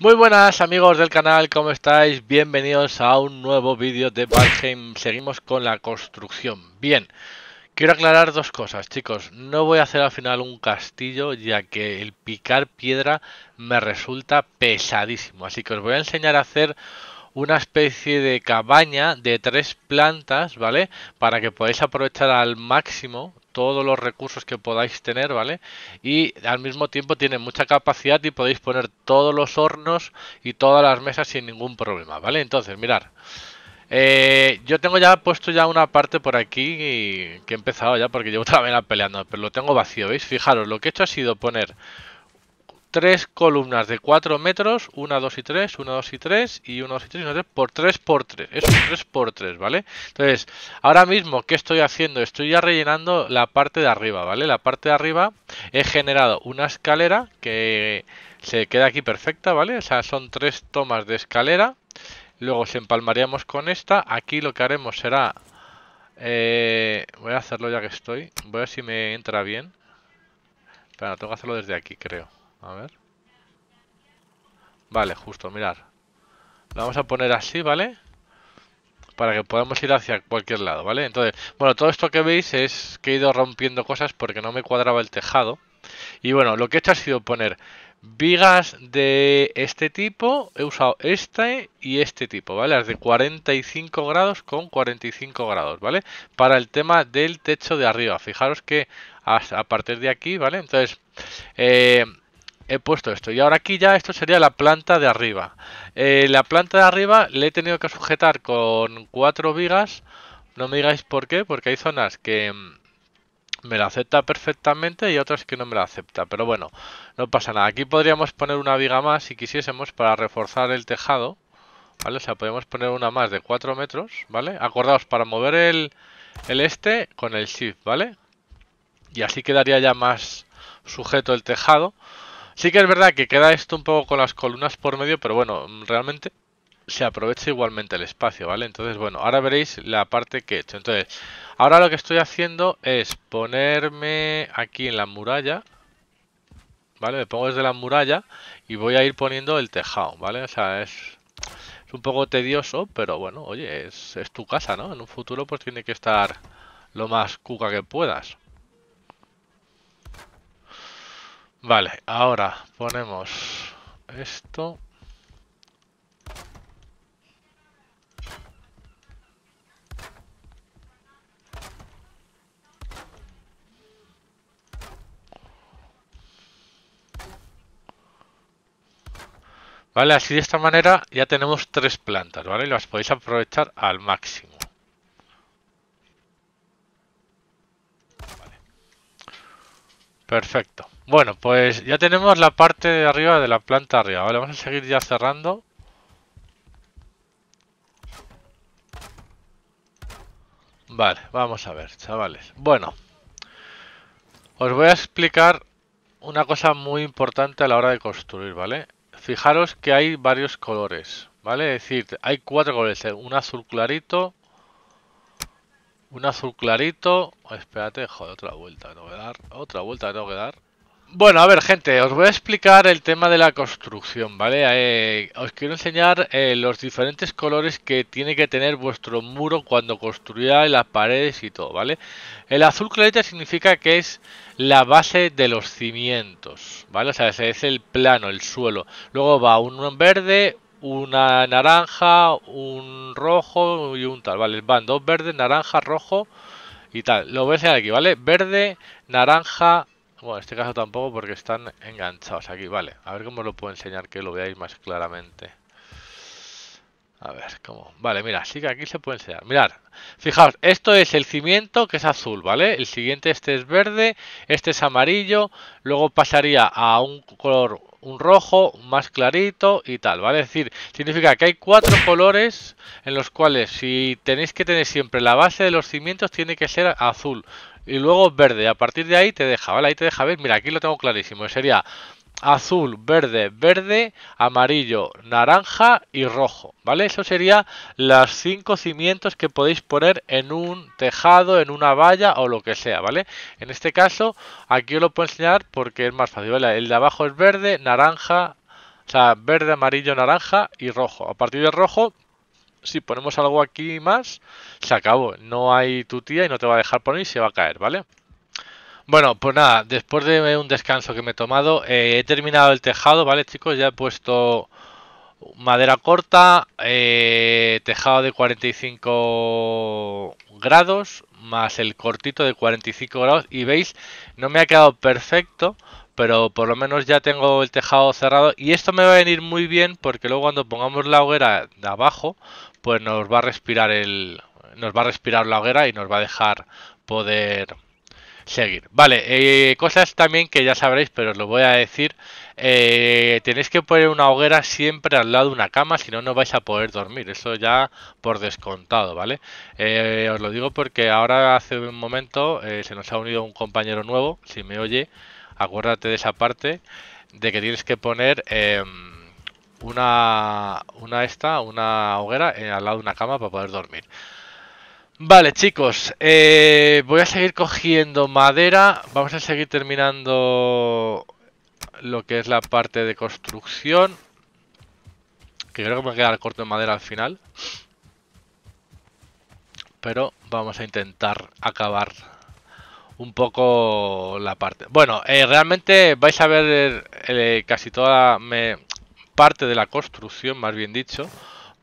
Muy buenas amigos del canal, ¿cómo estáis? Bienvenidos a un nuevo vídeo de Valheim. Seguimos con la construcción. Bien, quiero aclarar dos cosas, chicos. No voy a hacer al final un castillo, ya que el picar piedra me resulta pesadísimo. Así que os voy a enseñar a hacer una especie de cabaña de tres plantas, ¿vale? Para que podáis aprovechar al máximo todos los recursos que podáis tener, ¿vale? Y al mismo tiempo tiene mucha capacidad y podéis poner todos los hornos y todas las mesas sin ningún problema, ¿vale? Entonces, mirar. Eh, yo tengo ya puesto ya una parte por aquí que he empezado ya porque llevo también peleando, pero lo tengo vacío, ¿veis? Fijaros, lo que he hecho ha sido poner tres columnas de 4 metros, 1, 2 y 3, 1, 2 y 3 y 1, 2 y 3, 1, 3 por 3 por 3. Es 3 por 3, ¿vale? Entonces, ahora mismo, ¿qué estoy haciendo? Estoy ya rellenando la parte de arriba, ¿vale? La parte de arriba he generado una escalera que se queda aquí perfecta, ¿vale? O sea, son tres tomas de escalera. Luego se empalmaríamos con esta. Aquí lo que haremos será... Eh, voy a hacerlo ya que estoy. Voy a ver si me entra bien. Pero tengo que hacerlo desde aquí, creo. A ver. Vale, justo, mirar. Lo vamos a poner así, ¿vale? Para que podamos ir hacia cualquier lado, ¿vale? Entonces, bueno, todo esto que veis es que he ido rompiendo cosas porque no me cuadraba el tejado. Y bueno, lo que he hecho ha sido poner vigas de este tipo. He usado este y este tipo, ¿vale? Las de 45 grados con 45 grados, ¿vale? Para el tema del techo de arriba. Fijaros que a partir de aquí, ¿vale? Entonces, eh, he puesto esto. Y ahora aquí ya esto sería la planta de arriba. Eh, la planta de arriba le he tenido que sujetar con cuatro vigas. No me digáis por qué, porque hay zonas que mm, me la acepta perfectamente y otras que no me la acepta. Pero bueno, no pasa nada. Aquí podríamos poner una viga más si quisiésemos para reforzar el tejado. ¿Vale? O sea, podemos poner una más de cuatro metros, ¿vale? Acordaos, para mover el, el este con el shift, ¿vale? Y así quedaría ya más sujeto el tejado. Sí que es verdad que queda esto un poco con las columnas por medio, pero bueno, mm, realmente se aprovecha igualmente el espacio, ¿vale? Entonces, bueno, ahora veréis la parte que he hecho. Entonces, ahora lo que estoy haciendo es ponerme aquí en la muralla, ¿vale? Me pongo desde la muralla y voy a ir poniendo el tejado, ¿vale? O sea, es, un poco tedioso, pero bueno, oye, es, es tu casa, ¿no? En un futuro pues tiene que estar lo más cuca que puedas. Vale, ahora ponemos esto. Vale, así de esta manera ya tenemos tres plantas, ¿vale? Y las podéis aprovechar al máximo. Perfecto. Bueno, pues ya tenemos la parte de arriba de la planta arriba. Vale, vamos a seguir ya cerrando. Vale, vamos a ver, chavales. Bueno, os voy a explicar una cosa muy importante a la hora de construir, ¿vale? Fijaros que hay varios colores, ¿vale? Es decir, hay cuatro colores, eh, un azul clarito, un azul clarito... Espérate, joder, otra vuelta no tengo dar, otra vuelta no tengo dar. Bueno, a ver, gente, os voy a explicar el tema de la construcción, ¿vale? Eh, os quiero enseñar eh, los diferentes colores que tiene que tener vuestro muro cuando construyáis las paredes y todo, ¿vale? El azul clarita significa que es la base de los cimientos, ¿vale? O sea, es el plano, el suelo. Luego va un verde, una naranja, un rojo y un tal, ¿vale? Van dos verdes, naranja, rojo y tal. Lo voy a enseñar aquí, ¿vale? Verde, naranja, bueno, en este caso tampoco porque están enganchados aquí. Vale, a ver cómo lo puedo enseñar que lo veáis más claramente. A ver, ¿cómo? Vale, mira, sí que aquí se puede enseñar. Mirad, fijaos, esto es el cimiento que es azul, ¿vale? El siguiente este es verde, este es amarillo, luego pasaría a un color, un rojo más clarito y tal, ¿vale? Es decir, significa que hay cuatro colores en los cuales si tenéis que tener siempre la base de los cimientos tiene que ser azul, y luego verde. A partir de ahí te deja, ¿vale? Ahí te deja ver. Mira, aquí lo tengo clarísimo. Sería azul, verde, verde, amarillo, naranja y rojo, ¿vale? Eso sería las cinco cimientos que podéis poner en un tejado, en una valla o lo que sea, ¿vale? En este caso, aquí os lo puedo enseñar porque es más fácil, ¿vale? El de abajo es verde, naranja, o sea, verde, amarillo, naranja y rojo. A partir del rojo si ponemos algo aquí más, se acabó. No hay tu tía y no te va a dejar poner y se va a caer, ¿vale? Bueno, pues nada, después de un descanso que me he tomado, eh, he terminado el tejado, ¿vale, chicos? Ya he puesto madera corta, eh, tejado de 45 grados, más el cortito de 45 grados. Y veis, no me ha quedado perfecto, pero por lo menos ya tengo el tejado cerrado y esto me va a venir muy bien porque luego cuando pongamos la hoguera de abajo, pues nos va a respirar el nos va a respirar la hoguera y nos va a dejar poder seguir. Vale, eh, cosas también que ya sabréis, pero os lo voy a decir. Eh, tenéis que poner una hoguera siempre al lado de una cama, si no, no vais a poder dormir. Eso ya por descontado, ¿vale? Eh, os lo digo porque ahora hace un momento se nos ha unido un compañero nuevo, si me oye acuérdate de esa parte de que tienes que poner em, una, una esta, una hoguera eh, al lado de una cama para poder dormir. Vale, chicos, eh, voy a seguir cogiendo madera. Vamos a seguir terminando lo que es la parte de construcción. Que creo que me queda a quedar corto de madera al final. Pero vamos a intentar acabar un poco la parte. Bueno, eh, realmente vais a ver eh, eh, casi toda me, parte de la construcción, más bien dicho,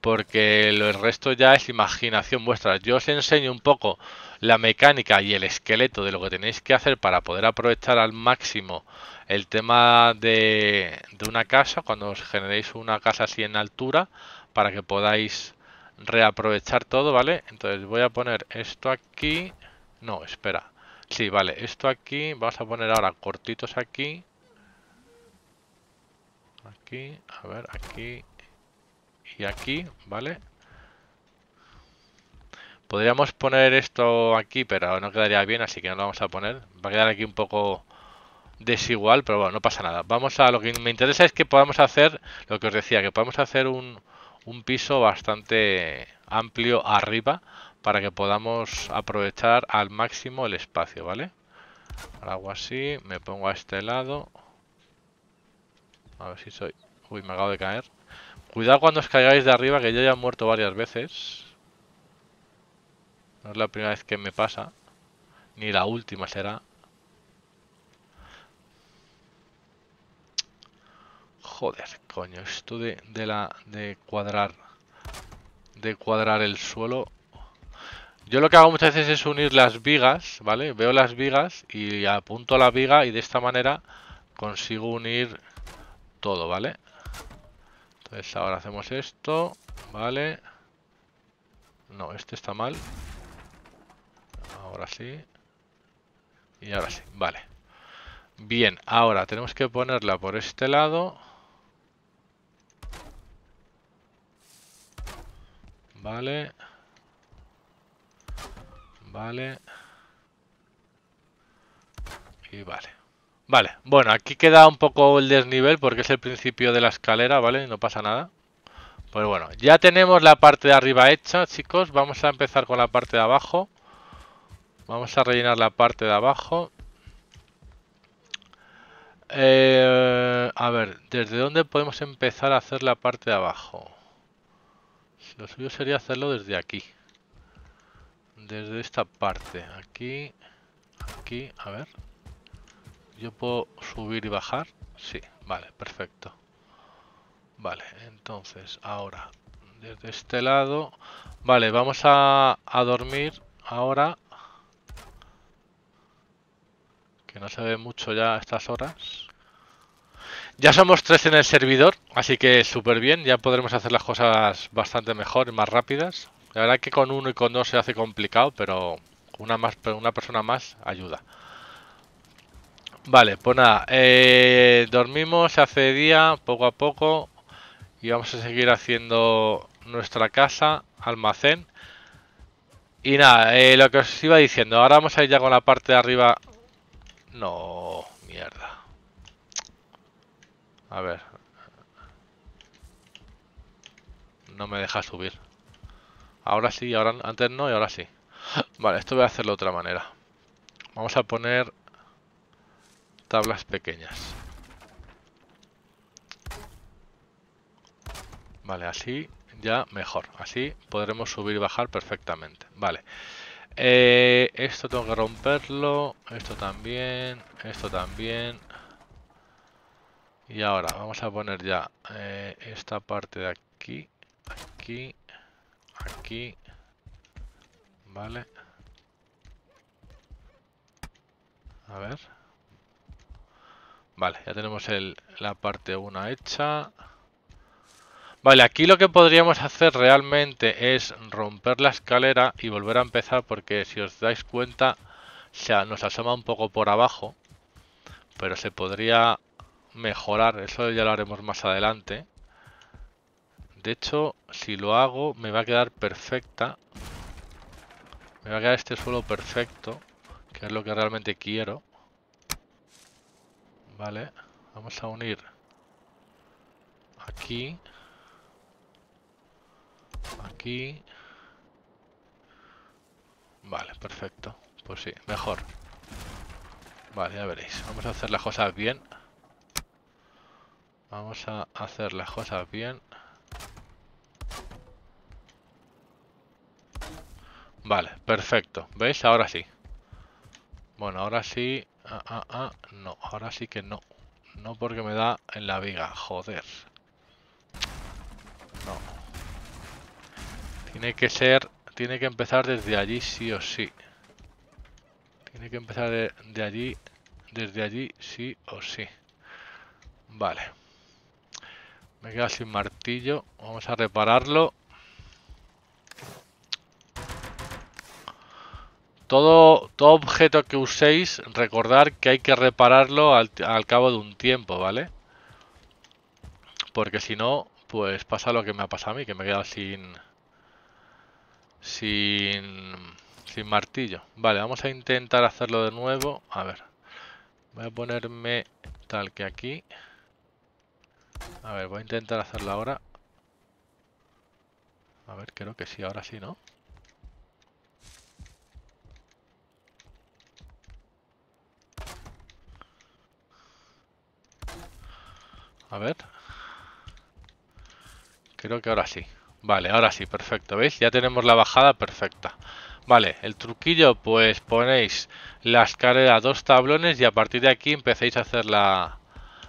porque el resto ya es imaginación vuestra. Yo os enseño un poco la mecánica y el esqueleto de lo que tenéis que hacer para poder aprovechar al máximo el tema de, de una casa, cuando os generéis una casa así en altura, para que podáis reaprovechar todo, ¿vale? Entonces voy a poner esto aquí... No, espera. Sí, vale, esto aquí, vamos a poner ahora cortitos aquí. Aquí, a ver, aquí y aquí, ¿vale? Podríamos poner esto aquí, pero no quedaría bien, así que no lo vamos a poner. Va a quedar aquí un poco desigual, pero bueno, no pasa nada. Vamos a lo que me interesa es que podamos hacer, lo que os decía, que podamos hacer un, un piso bastante amplio arriba para que podamos aprovechar al máximo el espacio, ¿vale? Ahora hago así, me pongo a este lado. A ver si soy... Uy, me acabo de caer. Cuidado cuando os caigáis de arriba, que yo ya he muerto varias veces. No es la primera vez que me pasa. Ni la última será. Joder, coño, esto de, de la de cuadrar de cuadrar el suelo yo lo que hago muchas veces es unir las vigas, ¿vale? Veo las vigas y apunto la viga y de esta manera consigo unir todo, ¿vale? Entonces ahora hacemos esto, ¿vale? No, este está mal. Ahora sí. Y ahora sí, vale. Bien, ahora tenemos que ponerla por este lado. Vale. Vale. Y vale. Vale, bueno, aquí queda un poco el desnivel porque es el principio de la escalera, ¿vale? No pasa nada. Pues bueno, ya tenemos la parte de arriba hecha, chicos. Vamos a empezar con la parte de abajo. Vamos a rellenar la parte de abajo. Eh, a ver, ¿desde dónde podemos empezar a hacer la parte de abajo? Lo suyo sería hacerlo desde aquí desde esta parte, aquí, aquí, a ver. ¿Yo puedo subir y bajar? Sí, vale, perfecto. Vale, entonces ahora, desde este lado... Vale, vamos a, a dormir ahora. Que no se ve mucho ya a estas horas. Ya somos tres en el servidor, así que súper bien. Ya podremos hacer las cosas bastante mejor, y más rápidas. La verdad que con uno y con dos se hace complicado, pero una, más, una persona más ayuda. Vale, pues nada, eh, dormimos hace día, poco a poco, y vamos a seguir haciendo nuestra casa, almacén. Y nada, eh, lo que os iba diciendo, ahora vamos a ir ya con la parte de arriba. No, mierda. A ver. No me deja subir. Ahora sí, ahora antes no y ahora sí. Vale, esto voy a hacerlo de otra manera. Vamos a poner tablas pequeñas. Vale, así ya mejor. Así podremos subir y bajar perfectamente. Vale. Eh, esto tengo que romperlo. Esto también. Esto también. Y ahora vamos a poner ya eh, esta parte de aquí. Aquí aquí. Vale. A ver. Vale, ya tenemos la parte 1 hecha. Vale, aquí lo que podríamos hacer realmente es romper la escalera y volver a empezar porque si os dais cuenta se, nos asoma un poco por abajo. Pero se podría mejorar, eso ya lo haremos más adelante. De hecho, si lo hago, me va a quedar perfecta. Me va a quedar este suelo perfecto, que es lo que realmente quiero. Vale, vamos a unir aquí, aquí. Vale, perfecto. Pues sí, mejor. Vale, ya veréis. Vamos a hacer las cosas bien. Vamos a hacer las cosas bien. Vale, perfecto. ¿Veis? Ahora sí. Bueno, ahora sí... Ah, ah, ah. No, ahora sí que no. No porque me da en la viga. Joder. No. Tiene que ser... Tiene que empezar desde allí sí o sí. Tiene que empezar de, allí... Desde allí sí o sí. Vale. Me queda sin martillo. Vamos a repararlo. Todo, todo objeto que uséis, recordar que hay que repararlo al, cabo de un tiempo, ¿vale? Porque si no, pues pasa lo que me ha pasado a mí, que me he quedado sin... Sin... Sin martillo. Vale, vamos a intentar hacerlo de nuevo. A ver. Voy a ponerme tal que aquí. A ver, voy a intentar hacerlo ahora. A ver, creo que sí, ahora sí, ¿no? A ver. Creo que ahora sí. Vale, ahora sí, perfecto. ¿Veis? Ya tenemos la bajada perfecta. Vale, el truquillo, pues ponéis la escalera a dos tablones y a partir de aquí empecéis a hacer la,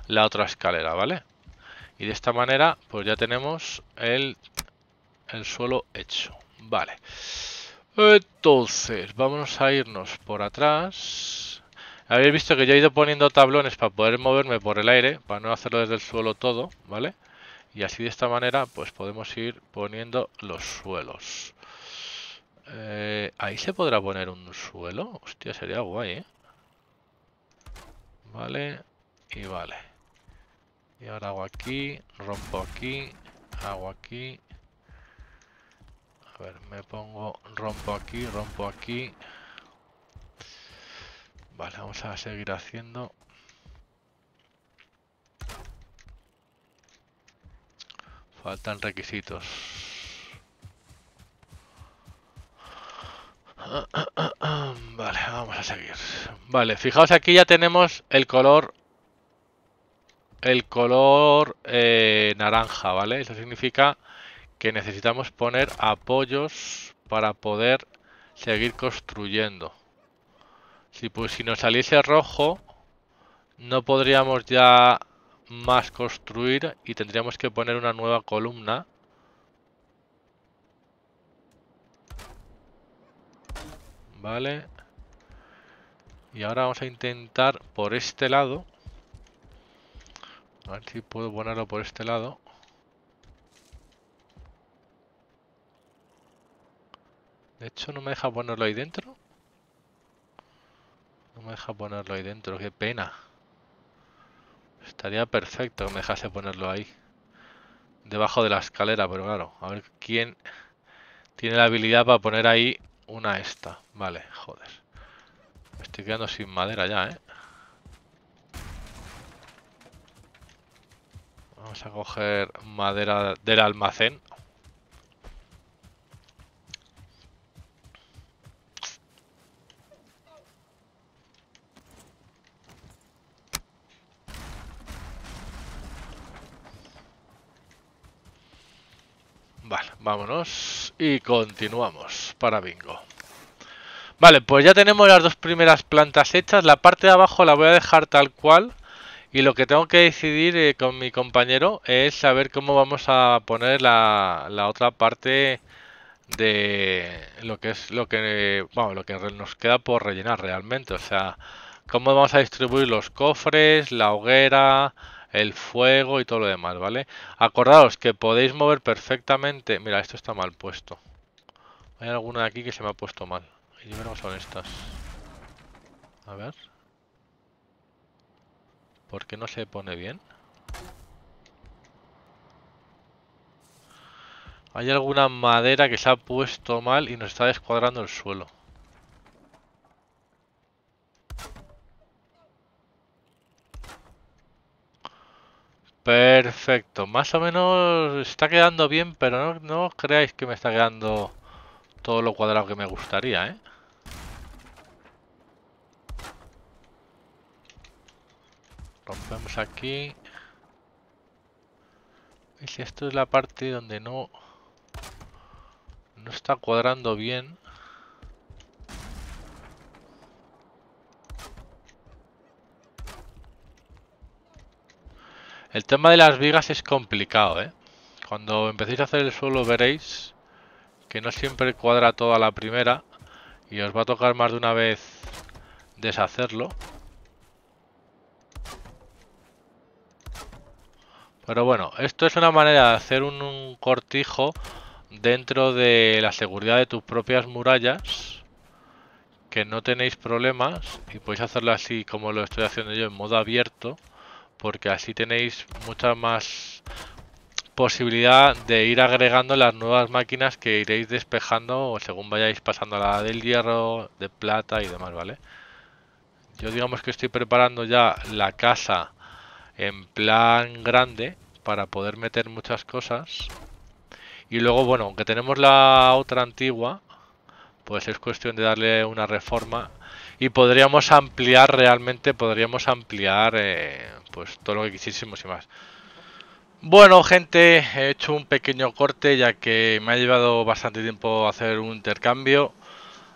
la otra escalera, ¿vale? Y de esta manera, pues ya tenemos el, el suelo hecho. Vale. Entonces, vamos a irnos por atrás. Habéis visto que yo he ido poniendo tablones para poder moverme por el aire, para no hacerlo desde el suelo todo, ¿vale? Y así de esta manera, pues podemos ir poniendo los suelos. Eh, ahí se podrá poner un suelo. Hostia, sería guay, ¿eh? Vale, y vale. Y ahora hago aquí, rompo aquí, hago aquí. A ver, me pongo, rompo aquí, rompo aquí. Vale, vamos a seguir haciendo. Faltan requisitos. Vale, vamos a seguir. Vale, fijaos aquí ya tenemos el color el color eh, naranja, ¿vale? Eso significa que necesitamos poner apoyos para poder seguir construyendo. Si, pues, si nos saliese rojo, no podríamos ya más construir y tendríamos que poner una nueva columna. Vale. Y ahora vamos a intentar por este lado. A ver si puedo ponerlo por este lado. De hecho no me deja ponerlo ahí dentro. No me deja ponerlo ahí dentro, qué pena. Estaría perfecto que me dejase ponerlo ahí. Debajo de la escalera, pero claro. A ver quién tiene la habilidad para poner ahí una esta. Vale, joder. Me estoy quedando sin madera ya, ¿eh? Vamos a coger madera del almacén. Vale, vámonos y continuamos para bingo. Vale, pues ya tenemos las dos primeras plantas hechas. La parte de abajo la voy a dejar tal cual. Y lo que tengo que decidir eh, con mi compañero es saber cómo vamos a poner la, la otra parte de lo que es lo que lo que nos queda por rellenar realmente. O sea, cómo vamos a distribuir los cofres, la hoguera, el fuego y todo lo demás, ¿vale? Acordaos que podéis mover perfectamente... Mira, esto está mal puesto. Hay alguna de aquí que se me ha puesto mal. Y yo son estas. A ver. ¿Por qué no se pone bien? Hay alguna madera que se ha puesto mal y nos está descuadrando el suelo. Perfecto, más o menos está quedando bien, pero no, no creáis que me está quedando todo lo cuadrado que me gustaría, ¿eh? Rompemos aquí. Y si esto es la parte donde no... No está cuadrando bien... El tema de las vigas es complicado, ¿eh? Cuando empecéis a hacer el suelo veréis que no siempre cuadra toda la primera y os va a tocar más de una vez deshacerlo. Pero bueno, esto es una manera de hacer un, un cortijo dentro de la seguridad de tus propias murallas que no tenéis problemas y podéis hacerlo así como lo estoy haciendo yo en modo abierto porque así tenéis mucha más posibilidad de ir agregando las nuevas máquinas que iréis despejando según vayáis pasando a la del hierro, de plata y demás, ¿vale? Yo digamos que estoy preparando ya la casa en plan grande para poder meter muchas cosas. Y luego, bueno, aunque tenemos la otra antigua, pues es cuestión de darle una reforma y podríamos ampliar realmente, podríamos ampliar eh, pues todo lo que quisiésemos y más. Bueno gente, he hecho un pequeño corte ya que me ha llevado bastante tiempo hacer un intercambio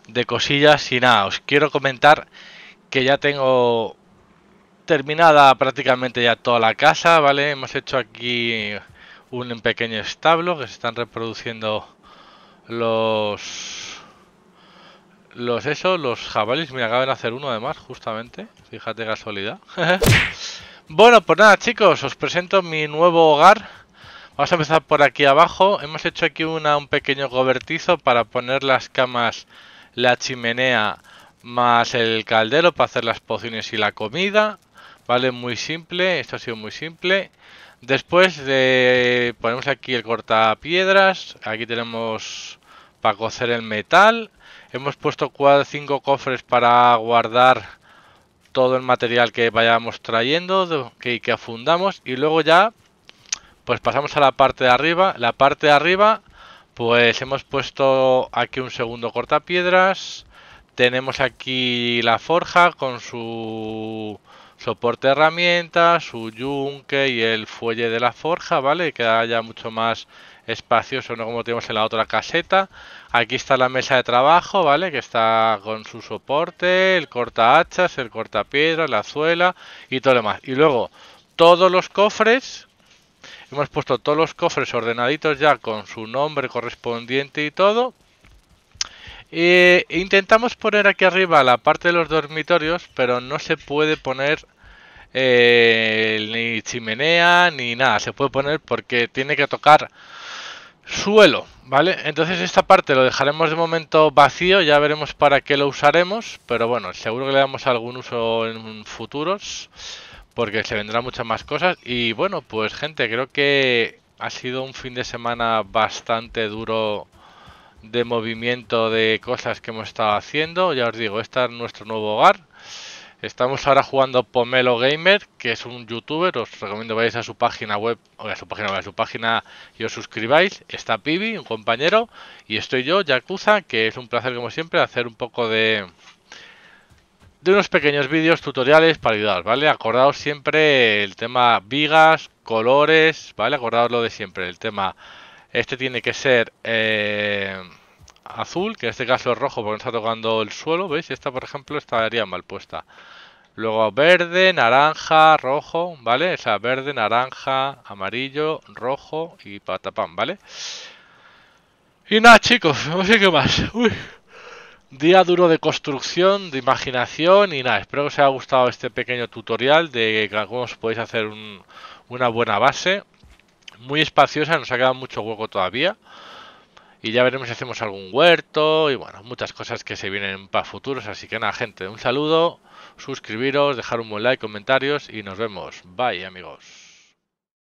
de cosillas y nada, os quiero comentar que ya tengo terminada prácticamente ya toda la casa, ¿vale? Hemos hecho aquí un pequeño establo que se están reproduciendo los los esos los jabalis, me acaban de hacer uno además, justamente. Fíjate casualidad. bueno, pues nada chicos, os presento mi nuevo hogar. Vamos a empezar por aquí abajo. Hemos hecho aquí una, un pequeño cobertizo para poner las camas, la chimenea más el caldero para hacer las pociones y la comida. Vale, muy simple, esto ha sido muy simple. Después de ponemos aquí el cortapiedras, aquí tenemos para cocer el metal Hemos puesto cinco cofres para guardar todo el material que vayamos trayendo, que, que afundamos. Y luego ya, pues pasamos a la parte de arriba. La parte de arriba, pues hemos puesto aquí un segundo cortapiedras. Tenemos aquí la forja con su soporte de herramientas, su yunque y el fuelle de la forja, ¿vale? Que haya mucho más espacioso, no como tenemos en la otra caseta. Aquí está la mesa de trabajo, ¿vale? Que está con su soporte, el corta hachas, el corta piedra, la azuela y todo lo demás. Y luego, todos los cofres, hemos puesto todos los cofres ordenaditos ya con su nombre correspondiente y todo. E intentamos poner aquí arriba la parte de los dormitorios, pero no se puede poner... Eh, ni chimenea ni nada se puede poner porque tiene que tocar suelo, ¿vale? Entonces esta parte lo dejaremos de momento vacío, ya veremos para qué lo usaremos, pero bueno, seguro que le damos algún uso en futuros, porque se vendrán muchas más cosas. Y bueno, pues gente, creo que ha sido un fin de semana bastante duro de movimiento de cosas que hemos estado haciendo. Ya os digo, este es nuestro nuevo hogar. Estamos ahora jugando Pomelo Gamer, que es un youtuber. Os recomiendo vayáis a su página web, o a su página web, a su página y os suscribáis. Está Pibi, un compañero, y estoy yo, Yakuza, que es un placer como siempre hacer un poco de de unos pequeños vídeos tutoriales para ayudar, ¿vale? Acordaos siempre el tema vigas, colores, ¿vale? Acordaos lo de siempre, el tema... Este tiene que ser... Eh, azul, que en este caso es rojo porque no está tocando el suelo, ¿veis? Esta, por ejemplo, estaría mal puesta. Luego verde, naranja, rojo, ¿vale? O sea, verde, naranja, amarillo, rojo y patapam, ¿vale? Y nada, chicos, no sé qué más. Uy. Día duro de construcción, de imaginación y nada, espero que os haya gustado este pequeño tutorial de cómo os podéis hacer una buena base. Muy espaciosa, nos ha quedado mucho hueco todavía. Y ya veremos si hacemos algún huerto y bueno, muchas cosas que se vienen para futuros. Así que nada, gente, un saludo, suscribiros, dejar un buen like, comentarios y nos vemos. Bye, amigos.